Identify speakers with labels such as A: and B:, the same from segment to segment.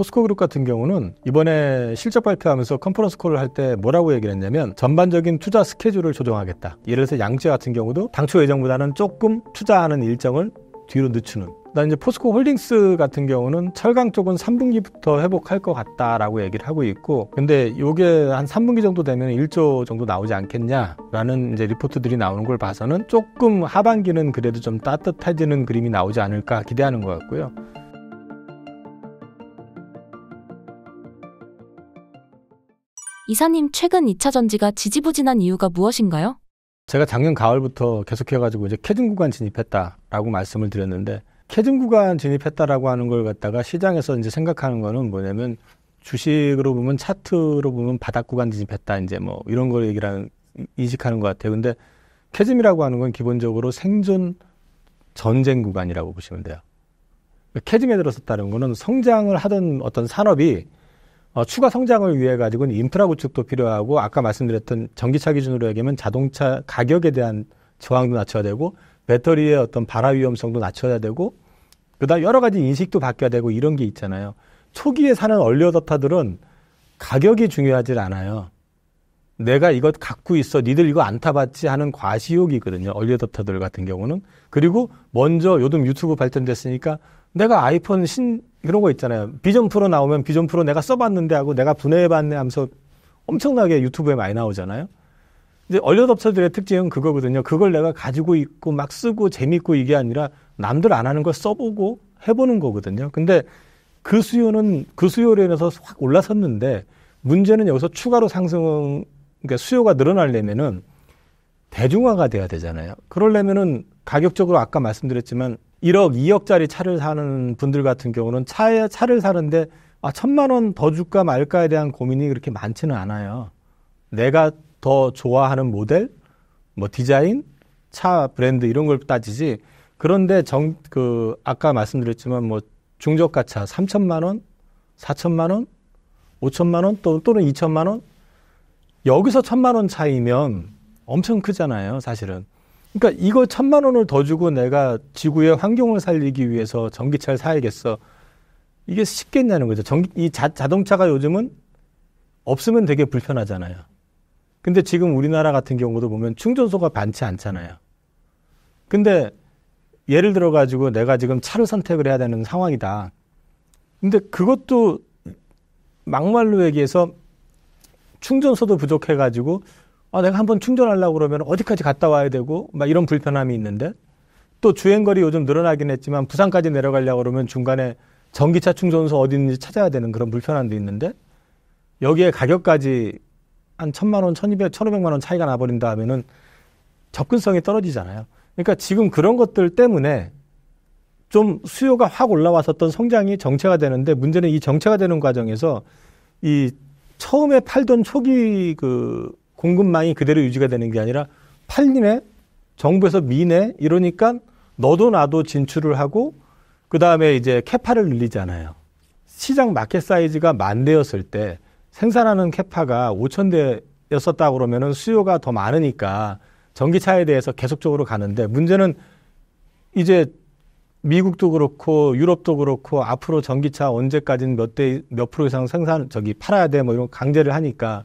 A: 포스코그룹 같은 경우는 이번에 실적 발표하면서 컨퍼런스 콜을 할 때 뭐라고 얘기를 했냐면 전반적인 투자 스케줄을 조정하겠다. 예를 들어서 양쯔 같은 경우도 당초 예정보다는 조금 투자하는 일정을 뒤로 늦추는 나 이제 포스코 홀딩스 같은 경우는 철강 쪽은 3분기부터 회복할 것 같다라고 얘기를 하고 있고, 근데 이게한 3분기 정도 되면 1조 정도 나오지 않겠냐라는 이제 리포트들이 나오는 걸 봐서는 조금 하반기는 그래도 좀 따뜻해지는 그림이 나오지 않을까 기대하는 것 같고요.
B: 이사님 최근 2차 전지가 지지부진한 이유가 무엇인가요?
A: 제가 작년 가을부터 계속해가지고 이제 캐진 구간 진입했다라고 말씀을 드렸는데 캐진 구간 진입했다라고 하는 걸 갖다가 시장에서 이제 생각하는 거는 뭐냐면 주식으로 보면 차트로 보면 바닥 구간 진입했다 이제 뭐 이런 걸 얘기랑 인식하는 것 같아요. 근데 캐즘이라고 하는 건 기본적으로 생존 전쟁 구간이라고 보시면 돼요. 그러니까 캐즘에 들어섰다는 거는 성장을 하던 어떤 산업이 어, 추가 성장을 위해 가지고는 인프라 구축도 필요하고 아까 말씀드렸던 전기차 기준으로 얘기하면 자동차 가격에 대한 저항도 낮춰야 되고 배터리의 어떤 발화 위험성도 낮춰야 되고 그다음 여러 가지 인식도 바뀌어야 되고 이런 게 있잖아요. 초기에 사는 얼리어답타들은 가격이 중요하지 않아요. 내가 이것 갖고 있어. 니들 이거 안 타봤지 하는 과시욕이거든요. 얼리어답터들 같은 경우는. 그리고 먼저 요즘 유튜브 발전됐으니까 내가 아이폰 신 이런 거 있잖아요. 비전 프로 나오면 비전 프로 내가 써봤는데 하고 내가 분해해봤네 하면서 엄청나게 유튜브에 많이 나오잖아요. 이제 얼려덥처들의 특징은 그거거든요. 그걸 내가 가지고 있고 막 쓰고 재밌고 이게 아니라 남들 안 하는 걸 써보고 해보는 거거든요. 근데 그 수요는 그 수요로 인해서 확 올라섰는데 문제는 여기서 추가로 상승 그러니까 수요가 늘어나려면은 대중화가 돼야 되잖아요. 그러려면은 가격적으로 아까 말씀드렸지만 1억, 2억짜리 차를 사는 분들 같은 경우는 차에 차를 사는데 아, 천만 원 더 줄까 말까에 대한 고민이 그렇게 많지는 않아요. 내가 더 좋아하는 모델, 뭐 디자인, 차 브랜드 이런 걸 따지지. 그런데 정, 그, 아까 말씀드렸지만 뭐 중저가 차 3천만 원, 4천만 원, 5천만 원 또, 또는 2천만 원 여기서 천만 원 차이면 엄청 크잖아요, 사실은. 그러니까 이거 천만 원을 더 주고 내가 지구의 환경을 살리기 위해서 전기차를 사야겠어. 이게 쉽겠냐는 거죠. 전기, 이 자, 자동차가 요즘은 없으면 되게 불편하잖아요. 근데 지금 우리나라 같은 경우도 보면 충전소가 많지 않잖아요. 근데 예를 들어 가지고 내가 지금 차를 선택을 해야 되는 상황이다. 근데 그것도 막말로 얘기해서 충전소도 부족해 가지고 아, 내가 한 번 충전하려고 그러면 어디까지 갔다 와야 되고 막 이런 불편함이 있는데 또 주행거리 요즘 늘어나긴 했지만 부산까지 내려가려고 그러면 중간에 전기차 충전소 어디 있는지 찾아야 되는 그런 불편함도 있는데 여기에 가격까지 한 천만 원, 천이백, 천오백만 원 차이가 나버린다 하면은 접근성이 떨어지잖아요. 그러니까 지금 그런 것들 때문에 좀 수요가 확 올라왔었던 성장이 정체가 되는데 문제는 이 정체가 되는 과정에서 이 처음에 팔던 초기 그 공급망이 그대로 유지가 되는 게 아니라 팔리네 정부에서 미네 이러니까 너도 나도 진출을 하고 그 다음에 이제 캐파를 늘리잖아요. 시장 마켓 사이즈가 만 대였을 때 생산하는 캐파가 5천 대였었다 그러면은 수요가 더 많으니까 전기차에 대해서 계속적으로 가는데 문제는 이제 미국도 그렇고 유럽도 그렇고 앞으로 전기차 언제까지는 몇대 몇 프로 이상 생산 저기 팔아야 돼 뭐 이런 강제를 하니까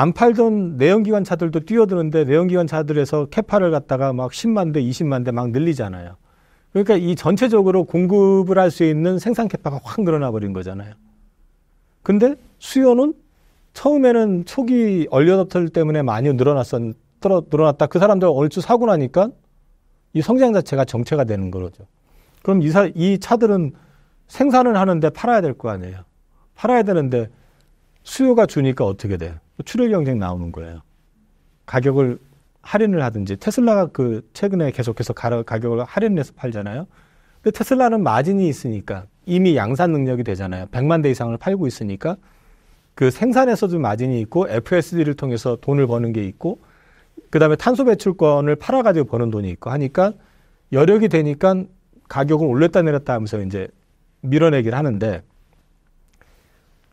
A: 안 팔던 내연기관 차들도 뛰어드는데 내연기관 차들에서 캐파를 갖다가 막 10만 대, 20만 대 막 늘리잖아요. 그러니까 이 전체적으로 공급을 할 수 있는 생산 캐파가 확 늘어나 버린 거잖아요. 근데 수요는 처음에는 초기 얼려더틀 때문에 많이 늘어났었, 늘어났다. 그 사람들 얼추 사고 나니까 이 성장 자체가 정체가 되는 거죠. 그럼 이, 사, 이 차들은 생산을 하는데 팔아야 될 거 아니에요. 팔아야 되는데 수요가 주니까 어떻게 돼요? 출혈 경쟁 나오는 거예요. 가격을 할인을 하든지 테슬라가 그 최근에 계속해서 가격을 할인해서 팔잖아요. 근데 테슬라는 마진이 있으니까 이미 양산 능력이 되잖아요. 100만 대 이상을 팔고 있으니까 그 생산에서도 마진이 있고 FSD를 통해서 돈을 버는 게 있고 그다음에 탄소 배출권을 팔아 가지고 버는 돈이 있고 하니까 여력이 되니까 가격을 올렸다 내렸다 하면서 이제 밀어내기를 하는데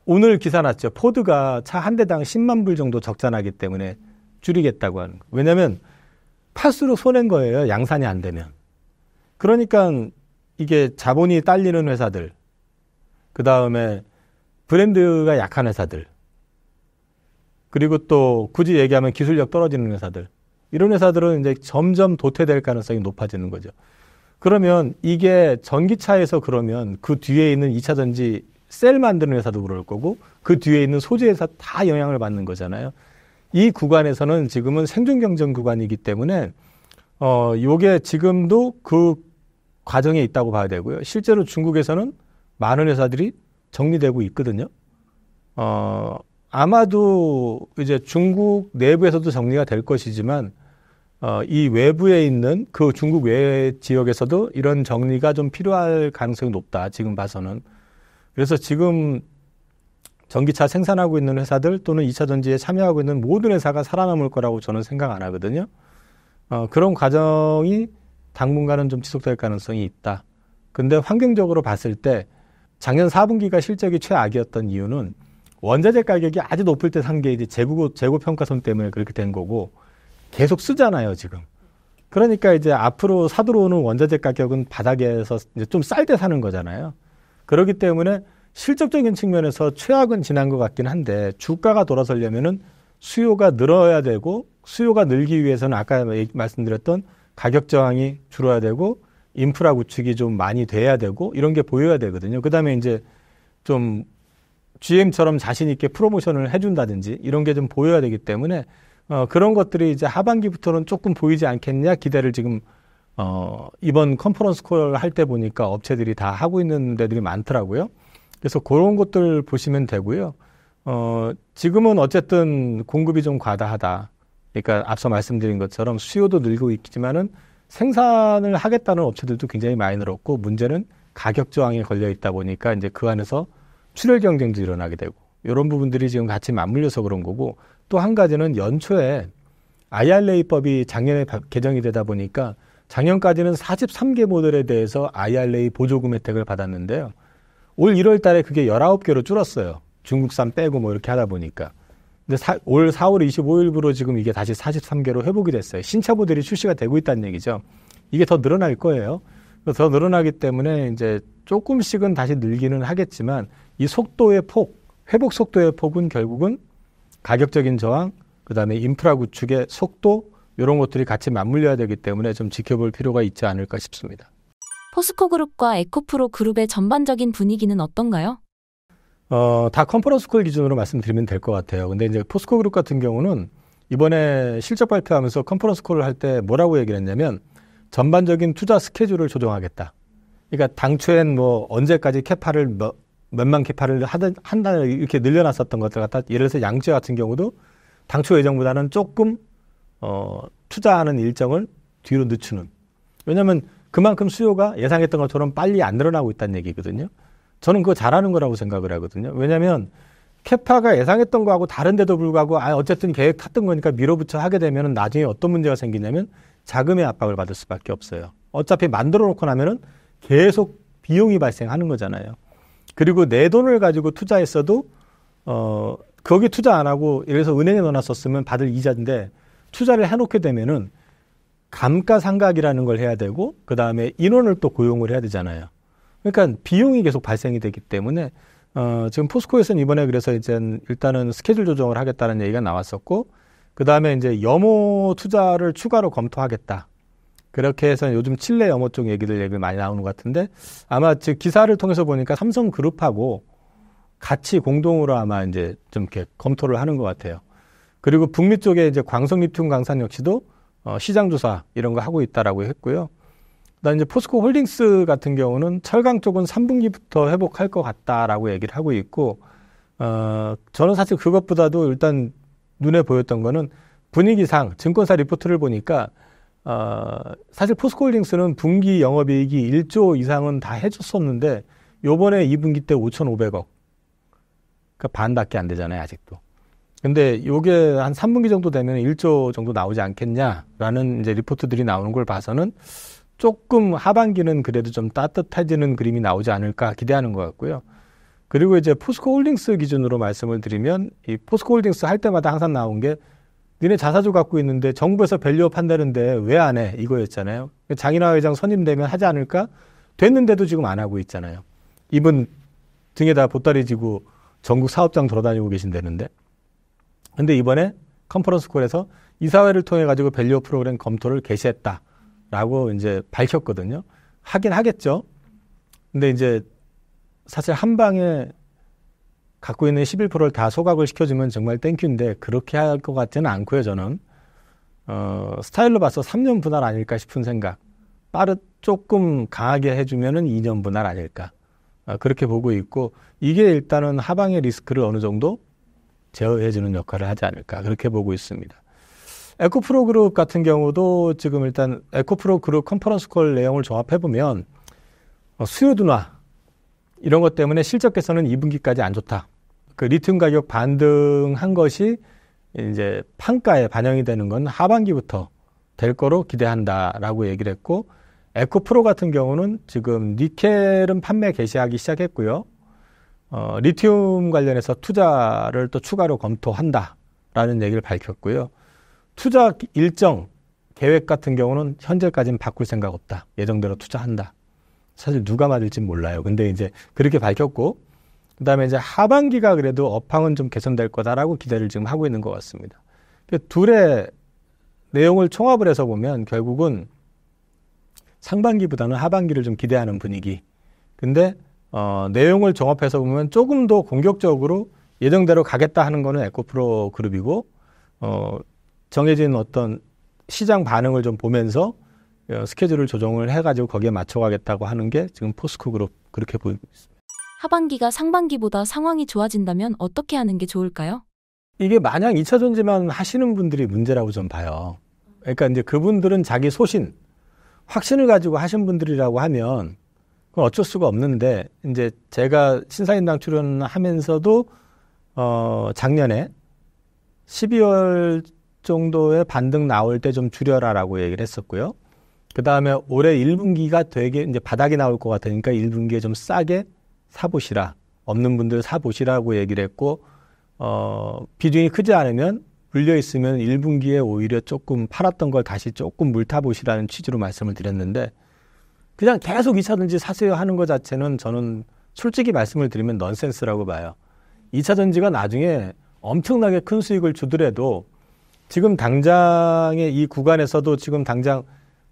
A: 오늘 기사 났죠. 포드가 차 한 대당 10만 불 정도 적자나기 때문에 줄이겠다고 하는 거. 예요 왜냐면 팔수록 손해인 거예요. 양산이 안 되면. 그러니까 이게 자본이 딸리는 회사들, 그 다음에 브랜드가 약한 회사들, 그리고 또 굳이 얘기하면 기술력 떨어지는 회사들, 이런 회사들은 이제 점점 도태될 가능성이 높아지는 거죠. 그러면 이게 전기차에서 그러면 그 뒤에 있는 2차 전지 셀 만드는 회사도 그럴 거고 그 뒤에 있는 소재 회사 다 영향을 받는 거잖아요. 이 구간에서는 지금은 생존 경쟁 구간이기 때문에 어 요게 지금도 그 과정에 있다고 봐야 되고요. 실제로 중국에서는 많은 회사들이 정리되고 있거든요. 어 아마도 이제 중국 내부에서도 정리가 될 것이지만 어, 이 외부에 있는 그 중국 외 지역에서도 이런 정리가 좀 필요할 가능성이 높다. 지금 봐서는. 그래서 지금 전기차 생산하고 있는 회사들 또는 2차 전지에 참여하고 있는 모든 회사가 살아남을 거라고 저는 생각 안 하거든요. 어, 그런 과정이 당분간은 좀 지속될 가능성이 있다. 근데 환경적으로 봤을 때 작년 4분기가 실적이 최악이었던 이유는 원자재 가격이 아주 높을 때 산 게 이제 재고, 재고 평가선 때문에 그렇게 된 거고 계속 쓰잖아요, 지금. 그러니까 이제 앞으로 사들어오는 원자재 가격은 바닥에서 이제 좀 쌀 때 사는 거잖아요. 그렇기 때문에 실적적인 측면에서 최악은 지난 것 같긴 한데 주가가 돌아서려면은 수요가 늘어야 되고 수요가 늘기 위해서는 아까 말씀드렸던 가격 저항이 줄어야 되고 인프라 구축이 좀 많이 돼야 되고 이런 게 보여야 되거든요. 그다음에 이제 좀 GM처럼 자신 있게 프로모션을 해준다든지 이런 게 좀 보여야 되기 때문에 어, 그런 것들이 이제 하반기부터는 조금 보이지 않겠냐 기대를 지금 어, 이번 컨퍼런스 콜할때 보니까 업체들이 다 하고 있는 데들이 많더라고요. 그래서 그런 것들 보시면 되고요. 어, 지금은 어쨌든 공급이 좀 과다하다. 그러니까 앞서 말씀드린 것처럼 수요도 늘고 있지만은 생산을 하겠다는 업체들도 굉장히 많이 늘었고 문제는 가격 저항에 걸려 있다 보니까 이제 그 안에서 출혈 경쟁도 일어나게 되고 이런 부분들이 지금 같이 맞물려서 그런 거고 또 한 가지는 연초에 IRA법이 작년에 개정이 되다 보니까 작년까지는 43개 모델에 대해서 IRA 보조금 혜택을 받았는데요. 올 1월 달에 그게 19개로 줄었어요. 중국산 빼고 뭐 이렇게 하다 보니까. 근데 사, 올 4월 25일부로 지금 이게 다시 43개로 회복이 됐어요. 신차 모델이 출시가 되고 있다는 얘기죠. 이게 더 늘어날 거예요. 더 늘어나기 때문에 이제 조금씩은 다시 늘기는 하겠지만 이 속도의 폭, 회복 속도의 폭은 결국은 가격적인 저항, 그 다음에 인프라 구축의 속도, 이런 것들이 같이 맞물려야 되기 때문에 좀 지켜볼 필요가 있지 않을까 싶습니다.
B: 포스코 그룹과 에코프로 그룹의 전반적인 분위기는 어떤가요?
A: 어, 다 컨퍼런스 콜 기준으로 말씀드리면 될 것 같아요. 근데 이제 포스코 그룹 같은 경우는 이번에 실적 발표하면서 컨퍼런스 콜을 할 때 뭐라고 얘기를 했냐면 전반적인 투자 스케줄을 조정하겠다. 그러니까 당초엔 뭐 언제까지 캐파를 뭐, 몇만 캐파를 하든 한달 이렇게 늘려놨었던 것들 같아. 예를 들어서 양쯔 같은 경우도 당초 예정보다는 조금 어, 투자하는 일정을 뒤로 늦추는. 왜냐하면 그만큼 수요가 예상했던 것처럼 빨리 안 늘어나고 있다는 얘기거든요. 저는 그거 잘하는 거라고 생각을 하거든요. 왜냐하면 캐파가 예상했던 거하고 다른데도 불구하고 아 어쨌든 계획 탔던 거니까 밀어붙여 하게 되면 나중에 어떤 문제가 생기냐면 자금의 압박을 받을 수밖에 없어요. 어차피 만들어 놓고 나면은 계속 비용이 발생하는 거잖아요. 그리고 내 돈을 가지고 투자했어도 어 거기 투자 안 하고 예를 들어서 은행에 넣어놨었으면 받을 이자인데 투자를 해놓게 되면은 감가상각이라는 걸 해야 되고 그 다음에 인원을 또 고용을 해야 되잖아요. 그러니까 비용이 계속 발생이 되기 때문에 어, 지금 포스코에서는 이번에 그래서 이제 일단은 스케줄 조정을 하겠다는 얘기가 나왔었고 그 다음에 이제 염호 투자를 추가로 검토하겠다. 그렇게 해서 요즘 칠레 염호 쪽 얘기들 얘기 많이 나오는 것 같은데 아마 즉 기사를 통해서 보니까 삼성그룹하고 같이 공동으로 아마 이제 좀 이렇게 검토를 하는 것 같아요. 그리고 북미 쪽에 이제 광석리튬 강산 역시도 어, 시장 조사 이런 거 하고 있다라고 했고요. 그다음 이제 포스코 홀딩스 같은 경우는 철강 쪽은 3분기부터 회복할 것 같다라고 얘기를 하고 있고 어, 저는 사실 그것보다도 일단 눈에 보였던 거는 분위기상 증권사 리포트를 보니까 어, 사실 포스코홀딩스는 분기 영업이익이 1조 이상은 다 해줬었는데 요번에 2분기 때 5,500억 그러니까 반밖에 안 되잖아요 아직도 근데 요게 한 3분기 정도 되면 1조 정도 나오지 않겠냐라는 이제 리포트들이 나오는 걸 봐서는 조금 하반기는 그래도 좀 따뜻해지는 그림이 나오지 않을까 기대하는 것 같고요. 그리고 이제 포스코 홀딩스 기준으로 말씀을 드리면 이 포스코 홀딩스 할 때마다 항상 나온 게 니네 자사주 갖고 있는데 정부에서 밸류업 한다는데 왜 안 해? 이거였잖아요. 장인하 회장 선임되면 하지 않을까? 됐는데도 지금 안 하고 있잖아요. 이분 등에다 보따리 지고 전국 사업장 돌아다니고 계신다는데. 근데 이번에 컨퍼런스 콜에서 이사회를 통해 가지고 밸류어 프로그램 검토를 개시했다라고 이제 밝혔거든요. 하긴 하겠죠. 근데 이제 사실 한 방에 갖고 있는 11%를 다 소각을 시켜주면 정말 땡큐인데 그렇게 할 것 같지는 않고요. 저는 어, 스타일로 봐서 3년 분할 아닐까 싶은 생각. 빠르 조금 강하게 해주면은 2년 분할 아닐까. 어, 그렇게 보고 있고 이게 일단은 하방의 리스크를 어느 정도 제어해주는 역할을 하지 않을까 그렇게 보고 있습니다. 에코프로 그룹 같은 경우도 지금 일단 에코프로 그룹 컨퍼런스 콜 내용을 종합해 보면 어, 수요 둔화 이런 것 때문에 실적 개선은 2분기까지 안 좋다. 그 리튬 가격 반등한 것이 이제 판가에 반영이 되는 건 하반기부터 될 거로 기대한다라고 얘기를 했고 에코프로 같은 경우는 지금 니켈은 판매 개시하기 시작했고요. 어, 리튬 관련해서 투자를 또 추가로 검토한다라는 얘기를 밝혔고요. 투자 일정 계획 같은 경우는 현재까지는 바꿀 생각 없다. 예정대로 투자한다. 사실 누가 맞을지 몰라요. 근데 이제 그렇게 밝혔고 그다음에 이제 하반기가 그래도 업황은 좀 개선될 거다라고 기대를 지금 하고 있는 것 같습니다. 둘의 내용을 총합을 해서 보면 결국은 상반기보다는 하반기를 좀 기대하는 분위기. 근데 어, 내용을 종합해서 보면 조금 더 공격적으로 예정대로 가겠다 하는 거는 에코프로 그룹이고 어, 정해진 어떤 시장 반응을 좀 보면서 어, 스케줄을 조정을 해가지고 거기에 맞춰가겠다고 하는 게 지금 포스코 그룹 그렇게 보이고 있습니다.
B: 하반기가 상반기보다 상황이 좋아진다면 어떻게 하는 게 좋을까요?
A: 이게 마냥 2차 전지만 하시는 분들이 문제라고 좀 봐요. 그러니까 이제 그분들은 자기 소신, 확신을 가지고 하신 분들이라고 하면 그건 어쩔 수가 없는데 이제 제가 신사임당 출연하면서도 어 작년에 12월 정도에 반등 나올 때 좀 줄여라라고 얘기를 했었고요. 그 다음에 올해 1분기가 되게 이제 바닥이 나올 것 같으니까 1분기에 좀 싸게 사보시라. 없는 분들 사보시라고 얘기를 했고, 어, 비중이 크지 않으면 물려있으면 1분기에 오히려 조금 팔았던 걸 다시 조금 물타보시라는 취지로 말씀을 드렸는데, 그냥 계속 2차전지 사세요 하는 것 자체는 저는 솔직히 말씀을 드리면 넌센스라고 봐요. 2차전지가 나중에 엄청나게 큰 수익을 주더라도 지금 당장의 이 구간에서도 지금 당장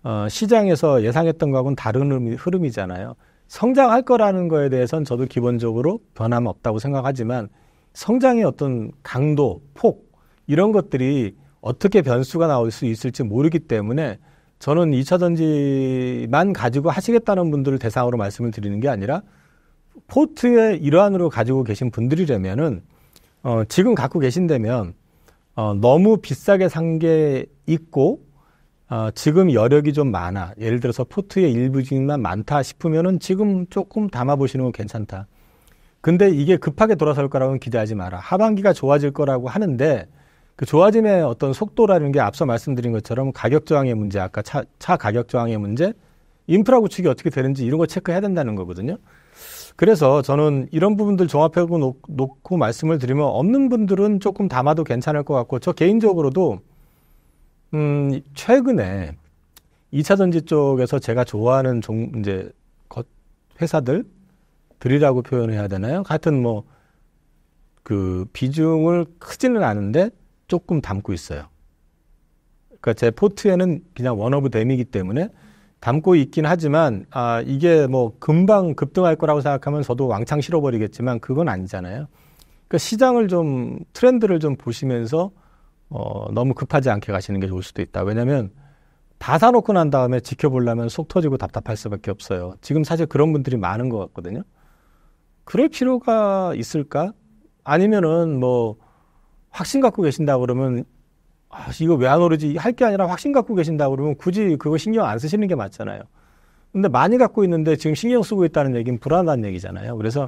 A: 어, 시장에서 예상했던 거하고는 다른 흐름이잖아요. 성장할 거라는 거에 대해서는 저도 기본적으로 변함없다고 생각하지만 성장의 어떤 강도, 폭 이런 것들이 어떻게 변수가 나올 수 있을지 모르기 때문에 저는 2차 전지만 가지고 하시겠다는 분들을 대상으로 말씀을 드리는 게 아니라 포트의 일환으로 가지고 계신 분들이라면은 어, 지금 갖고 계신다면 어, 너무 비싸게 산 게 있고 어, 지금 여력이 좀 많아 예를 들어서 포트의 일부 지만 많다 싶으면은 지금 조금 담아 보시는 건 괜찮다. 근데 이게 급하게 돌아설 거라고는 기대하지 마라. 하반기가 좋아질 거라고 하는데 그 조화진의 어떤 속도라는 게 앞서 말씀드린 것처럼 가격 저항의 문제, 아까 차, 차 가격 저항의 문제, 인프라 구축이 어떻게 되는지 이런 걸 체크해야 된다는 거거든요. 그래서 저는 이런 부분들 종합해 놓고 말씀을 드리면 없는 분들은 조금 담아도 괜찮을 것 같고 저 개인적으로도 음 최근에 2차 전지 쪽에서 제가 좋아하는 종 이제 회사들 들이라고 표현해야 되나요? 하여튼 뭐그 비중을 크지는 않은데 조금 담고 있어요. 그러니까 제 포트에는 그냥 원 오브 댐이기 때문에 담고 있긴 하지만 아 이게 뭐 금방 급등할 거라고 생각하면 저도 왕창 실어버리겠지만 그건 아니잖아요. 그러니까 시장을 좀 트렌드를 좀 보시면서 어 너무 급하지 않게 가시는 게 좋을 수도 있다. 왜냐하면 다 사놓고 난 다음에 지켜보려면 속 터지고 답답할 수밖에 없어요. 지금 사실 그런 분들이 많은 것 같거든요. 그럴 필요가 있을까? 아니면은 뭐 확신 갖고 계신다 그러면 아, 이거 왜 안 오르지? 할 게 아니라 확신 갖고 계신다 그러면 굳이 그거 신경 안 쓰시는 게 맞잖아요. 근데 많이 갖고 있는데 지금 신경 쓰고 있다는 얘기는 불안한 얘기잖아요. 그래서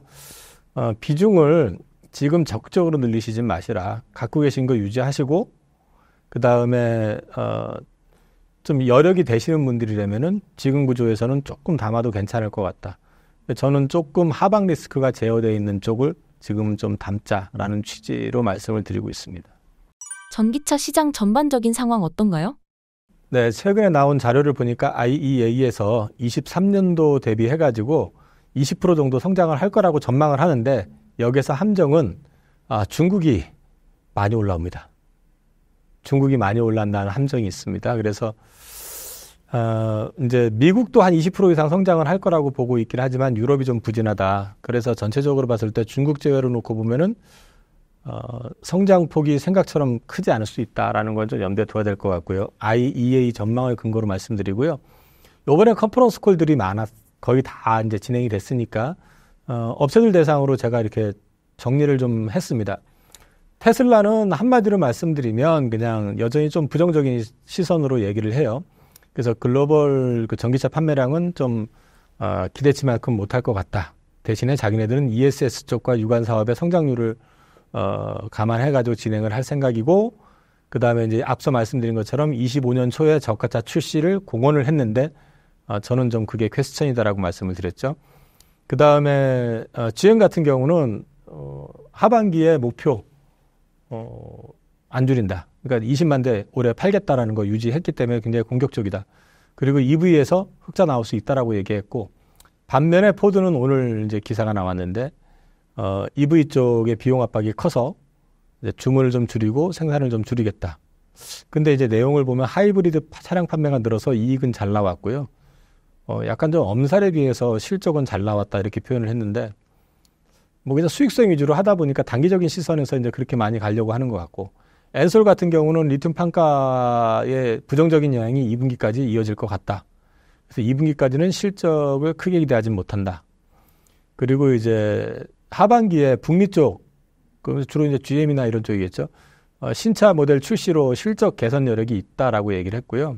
A: 어, 비중을 지금 적극적으로 늘리시지 마시라. 갖고 계신 거 유지하시고 그 다음에 어, 좀 여력이 되시는 분들이라면은 지금 구조에서는 조금 담아도 괜찮을 것 같다. 저는 조금 하방 리스크가 제어되어 있는 쪽을 지금 좀 담자라는 취지로 말씀을 드리고 있습니다.
B: 전기차 시장 전반적인 상황 어떤가요?
A: 네, 최근에 나온 자료를 보니까 IEA에서 23년도 대비해가지고 20% 정도 성장을 할 거라고 전망을 하는데 여기서 함정은 아, 중국이 많이 올라옵니다. 중국이 많이 올랐다는 함정이 있습니다. 그래서 어, 이제 미국도 한 20% 이상 성장을 할 거라고 보고 있긴 하지만 유럽이 좀 부진하다. 그래서 전체적으로 봤을 때 중국 제외로 놓고 보면은 어, 성장폭이 생각처럼 크지 않을 수 있다라는 건 좀 염두에 둬야 될 것 같고요. IEA 전망을 근거로 말씀드리고요. 요번에 컨퍼런스 콜들이 많았, 거의 다 이제 진행이 됐으니까, 어, 업체들 대상으로 제가 이렇게 정리를 좀 했습니다. 테슬라는 한마디로 말씀드리면 그냥 여전히 좀 부정적인 시선으로 얘기를 해요. 그래서 글로벌 그 전기차 판매량은 좀 어, 기대치만큼 못할 것 같다. 대신에 자기네들은 ESS 쪽과 유관 사업의 성장률을 어, 감안해가지고 진행을 할 생각이고 그 다음에 이제 앞서 말씀드린 것처럼 25년 초에 저가차 출시를 공언을 했는데 어, 저는 좀 그게 퀘스천이다라고 말씀을 드렸죠. 그 다음에 어, GM 같은 경우는 어, 하반기에 목표 어, 안 줄인다. 그러니까 20만 대 올해 팔겠다라는 거 유지했기 때문에 굉장히 공격적이다. 그리고 EV에서 흑자 나올 수 있다라고 얘기했고 반면에 포드는 오늘 이제 기사가 나왔는데 어, EV 쪽의 비용 압박이 커서 이제 주문을 좀 줄이고 생산을 좀 줄이겠다. 근데 이제 내용을 보면 하이브리드 차량 판매가 늘어서 이익은 잘 나왔고요. 어, 약간 좀 엄살에 비해서 실적은 잘 나왔다 이렇게 표현을 했는데 뭐 그냥 수익성 위주로 하다 보니까 단기적인 시선에서 이제 그렇게 많이 가려고 하는 것 같고 엔솔 같은 경우는 리튬 판가의 부정적인 영향이 2분기까지 이어질 것 같다. 그래서 2분기까지는 실적을 크게 기대하지 못한다. 그리고 이제 하반기에 북미 쪽, 그러면서 주로 이제 GM이나 이런 쪽이겠죠. 어, 신차 모델 출시로 실적 개선 여력이 있다라고 얘기를 했고요.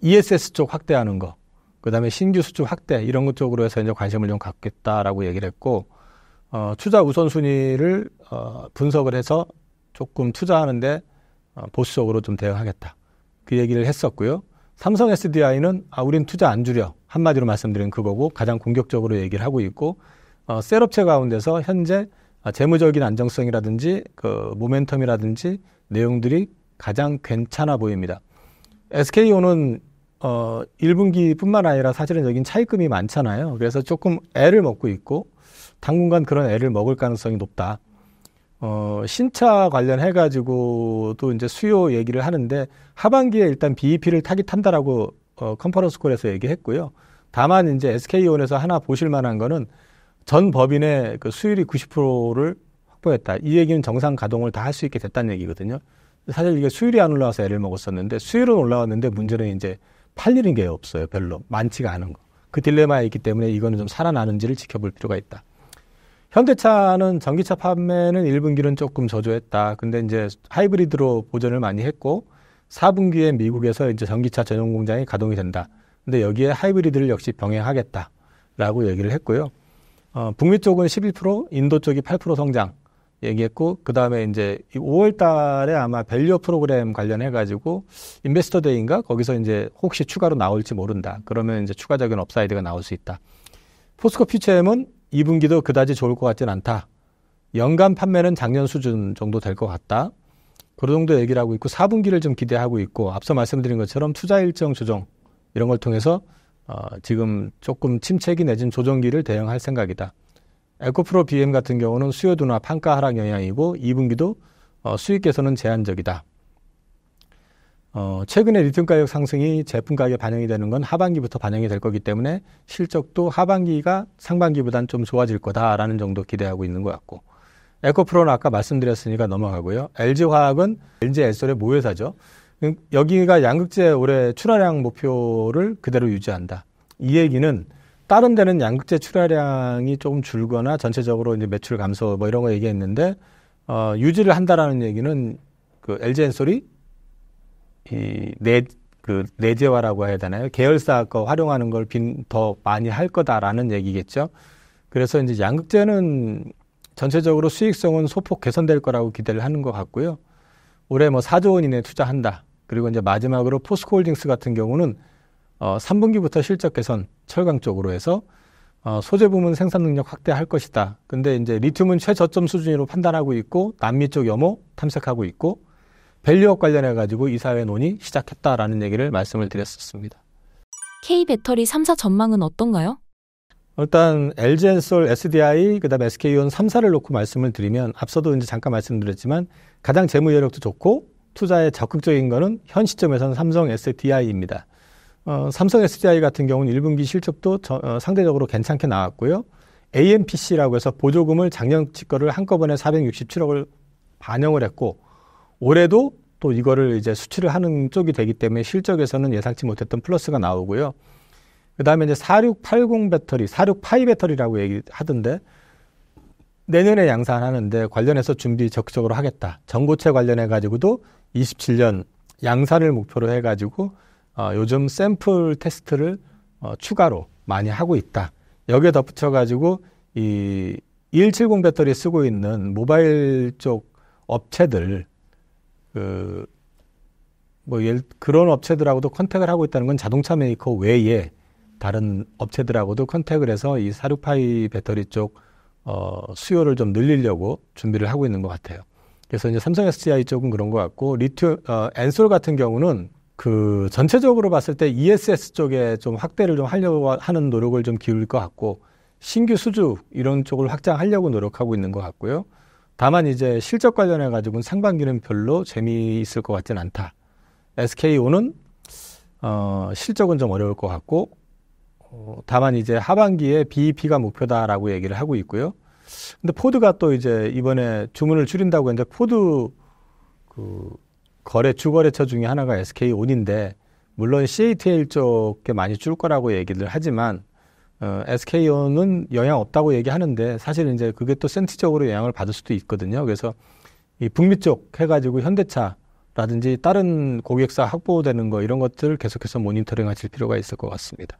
A: ESS 쪽 확대하는 거, 그 다음에 신규 수출 확대 이런 것 쪽으로 해서 이제 관심을 좀 갖겠다라고 얘기를 했고, 어, 투자 우선순위를 어, 분석을 해서 조금 투자하는데 어, 보수적으로 좀 대응하겠다. 그 얘기를 했었고요. 삼성 SDI는 아, 우린 투자 안 줄여. 한마디로 말씀드린 그거고 가장 공격적으로 얘기를 하고 있고 어, 셀업체 가운데서 현재 아, 재무적인 안정성이라든지 그 모멘텀이라든지 내용들이 가장 괜찮아 보입니다. SKO는 어 1분기뿐만 아니라 사실은 여긴 차익금이 많잖아요. 그래서 조금 애를 먹고 있고 당분간 그런 애를 먹을 가능성이 높다. 어, 신차 관련해 가지고도 이제 수요 얘기를 하는데 하반기에 일단 BEP를 타기 탄다라고 어, 컨퍼런스 콜에서 얘기했고요. 다만 이제 SK온에서 하나 보실 만한 거는 전 법인의 그 수율이 90%를 확보했다. 이 얘기는 정상 가동을 다 할 수 있게 됐다는 얘기거든요. 사실 이게 수율이 안 올라와서 애를 먹었었는데 수율은 올라왔는데 문제는 이제 팔리는 게 없어요. 별로 많지가 않은 거. 그 딜레마에 있기 때문에 이거는 좀 살아나는지를 지켜볼 필요가 있다. 현대차는 전기차 판매는 1분기는 조금 저조했다. 근데 이제 하이브리드로 보전을 많이 했고 4분기에 미국에서 이제 전기차 전용 공장이 가동이 된다. 근데 여기에 하이브리드를 역시 병행하겠다라고 얘기를 했고요. 어, 북미 쪽은 11%, 인도 쪽이 8% 성장 얘기했고 그 다음에 이제 5월달에 아마 밸류 프로그램 관련해 가지고 인베스터 데이인가 거기서 이제 혹시 추가로 나올지 모른다. 그러면 이제 추가적인 업사이드가 나올 수 있다. 포스코 퓨처엠은 2분기도 그다지 좋을 것 같진 않다. 연간 판매는 작년 수준 정도 될 것 같다. 그 정도 얘기를 하고 있고 4분기를 좀 기대하고 있고 앞서 말씀드린 것처럼 투자 일정 조정 이런 걸 통해서 어, 지금 조금 침체기 내진 조정기를 대응할 생각이다. 에코프로 BM 같은 경우는 수요 둔화, 판가 하락 영향이고 2분기도 어, 수익 개선은 제한적이다. 어, 최근에 리튬 가격 상승이 제품 가격에 반영이 되는 건 하반기부터 반영이 될 거기 때문에 실적도 하반기가 상반기보단 좀 좋아질 거다라는 정도 기대하고 있는 것 같고 에코프로는 아까 말씀드렸으니까 넘어가고요. LG화학은 LG 엘솔의 모회사죠. 음, 여기가 양극재 올해 출하량 목표를 그대로 유지한다. 이 얘기는 다른 데는 양극재 출하량이 조금 줄거나 전체적으로 이제 매출 감소 뭐 이런 거 얘기했는데 어, 유지를 한다라는 얘기는 그 LG 엔솔이 이 내, 그 내재화라고 해야 되나요? 계열사 거 활용하는 걸 더 많이 할 거다라는 얘기겠죠. 그래서 이제 양극재는 전체적으로 수익성은 소폭 개선될 거라고 기대를 하는 것 같고요. 올해 뭐 4조 원 이내 투자한다. 그리고 이제 마지막으로 포스코홀딩스 같은 경우는 어 3분기부터 실적 개선 철강 쪽으로 해서 어 소재 부문 생산 능력 확대할 것이다. 근데 이제 리튬은 최저점 수준으로 판단하고 있고 남미 쪽 염호 탐색하고 있고 밸류업 관련해 가지고 이사회 논의 시작했다라는 얘기를 말씀을 드렸었습니다.
B: K 배터리 3사 전망은 어떤가요?
A: 일단 LG 엔솔 SDI 그다음에 SK온 3사를 놓고 말씀을 드리면 앞서도 이제 잠깐 말씀드렸지만 가장 재무 여력도 좋고 투자에 적극적인 거는 현 시점에서는 삼성 SDI입니다. 어, 삼성 SDI 같은 경우는 1분기 실적도 저, 어, 상대적으로 괜찮게 나왔고요. AMPC라고 해서 보조금을 작년치 거를 한꺼번에 467억을 반영을 했고 올해도 또 이거를 이제 수출을 하는 쪽이 되기 때문에 실적에서는 예상치 못했던 플러스가 나오고요. 그 다음에 이제 4680 배터리, 4 6 8이 배터리라고 얘기하던데 내년에 양산하는데 관련해서 준비 적극적으로 하겠다. 전고체 관련해 가지고도 27년 양산을 목표로 해가지고 어, 요즘 샘플 테스트를 어, 추가로 많이 하고 있다. 여기에 덧붙여가지고 이 170 배터리 쓰고 있는 모바일 쪽 업체들 그, 뭐, 예 그런 업체들하고도 컨택을 하고 있다는 건 자동차 메이커 외에 다른 업체들하고도 컨택을 해서 이 사륙파이 배터리 쪽, 어, 수요를 좀 늘리려고 준비를 하고 있는 것 같아요. 그래서 이제 삼성 SDI 쪽은 그런 것 같고, 리튜 어, 엔솔 같은 경우는 그 전체적으로 봤을 때 ESS 쪽에 좀 확대를 좀 하려고 하는 노력을 좀 기울일 것 같고, 신규 수주 이런 쪽을 확장하려고 노력하고 있는 것 같고요. 다만 이제 실적 관련해 가지고는 상반기는 별로 재미있을 것같지는 않다. SK오는 어, 실적은 좀 어려울 것 같고 어, 다만 이제 하반기에 BEP가 목표다라고 얘기를 하고 있고요. 근데 포드가 또 이제 이번에 주문을 줄인다고 했는데 포드 그 거래 주거래처 중에 하나가 SK온인데 물론 CATL 쪽에 많이 줄 거라고 얘기를 하지만 어, SK온은 영향 없다고 얘기하는데 사실 이제 그게 또센티적으로 영향을 받을 수도 있거든요. 그래서 이 북미 쪽 해가지고 현대차라든지 다른 고객사 확보되는 거 이런 것들 계속해서 모니터링 하실 필요가 있을 것 같습니다.